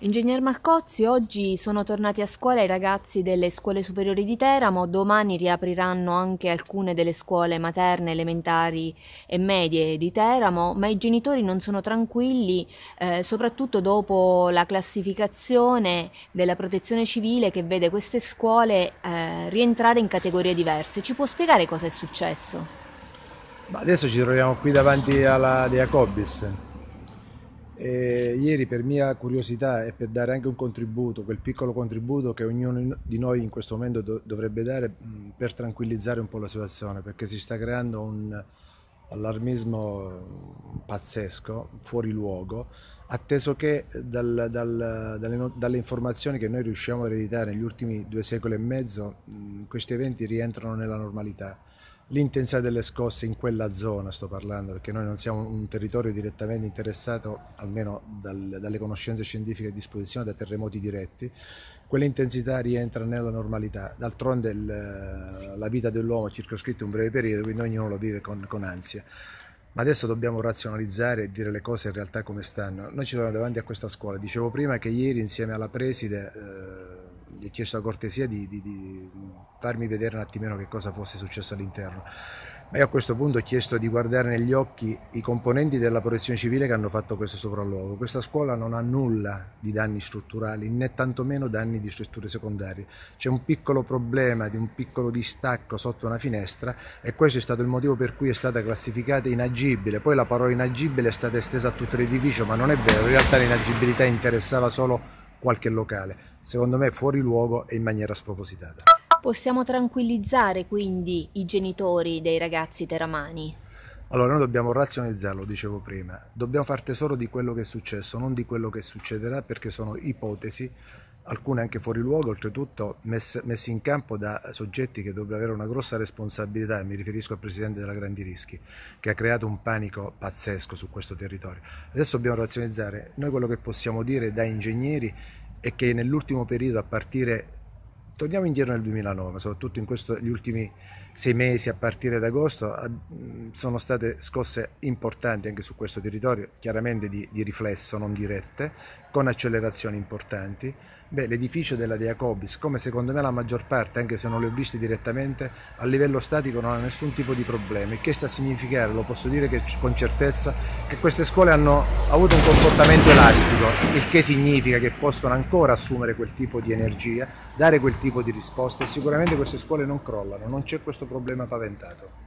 Ingegner Marcozzi, oggi sono tornati a scuola i ragazzi delle scuole superiori di Teramo, domani riapriranno anche alcune delle scuole materne, elementari e medie di Teramo, ma i genitori non sono tranquilli, eh, soprattutto dopo la classificazione della protezione civile che vede queste scuole eh, rientrare in categorie diverse. Ci può spiegare cosa è successo? Ma adesso ci troviamo qui davanti alla Deacobis. E ieri per mia curiosità e per dare anche un contributo, quel piccolo contributo che ognuno di noi in questo momento dovrebbe dare per tranquillizzare un po' la situazione, perché si sta creando un allarmismo pazzesco, fuori luogo, atteso che dal, dal, dalle, dalle, informazioni che noi riusciamo a ereditare negli ultimi due secoli e mezzo, questi eventi rientrano nella normalità l'intensità delle scosse in quella zona, sto parlando, perché noi non siamo un territorio direttamente interessato, almeno dal, dalle conoscenze scientifiche a disposizione, da terremoti diretti, quell'intensità rientra nella normalità. D'altronde il, eh, la vita dell'uomo è circoscritta un breve periodo, quindi ognuno lo vive con, con ansia. Ma adesso dobbiamo razionalizzare e dire le cose in realtà come stanno. Noi ci troviamo davanti a questa scuola. Dicevo prima che ieri insieme alla preside... Eh, gli ho chiesto la cortesia di, di, di farmi vedere un attimino che cosa fosse successo all'interno. Ma io a questo punto ho chiesto di guardare negli occhi i componenti della protezione civile che hanno fatto questo sopralluogo. Questa scuola non ha nulla di danni strutturali né tantomeno danni di strutture secondarie. C'è un piccolo problema di un piccolo distacco sotto una finestra e questo è stato il motivo per cui è stata classificata inagibile. Poi la parola inagibile è stata estesa a tutto l'edificio, ma non è vero, in realtà l'inagibilità interessava solo qualche locale. Secondo me fuori luogo e in maniera spropositata. Possiamo tranquillizzare quindi i genitori dei ragazzi teramani? Allora noi dobbiamo razionalizzarlo, dicevo prima, dobbiamo far tesoro di quello che è successo, non di quello che succederà perché sono ipotesi, alcune anche fuori luogo, oltretutto messe, messe in campo da soggetti che dovrebbero avere una grossa responsabilità, mi riferisco al Presidente della Grandi Rischi, che ha creato un panico pazzesco su questo territorio. Adesso dobbiamo razionalizzare, noi quello che possiamo dire da ingegneri e che nell'ultimo periodo a partire torniamo indietro nel 2009, soprattutto in questi ultimi sei mesi a partire da agosto, sono state scosse importanti anche su questo territorio, chiaramente di, di riflesso, non dirette, con accelerazioni importanti. Beh, l'edificio della Via Cobis, come secondo me la maggior parte, anche se non le ho viste direttamente, a livello statico non ha nessun tipo di problema, il che sta a significare, lo posso dire che, con certezza, che queste scuole hanno avuto un comportamento elastico, il che significa che possono ancora assumere quel tipo di energia, dare quel tipo di risposta e sicuramente queste scuole non crollano, non c'è questo problema paventato.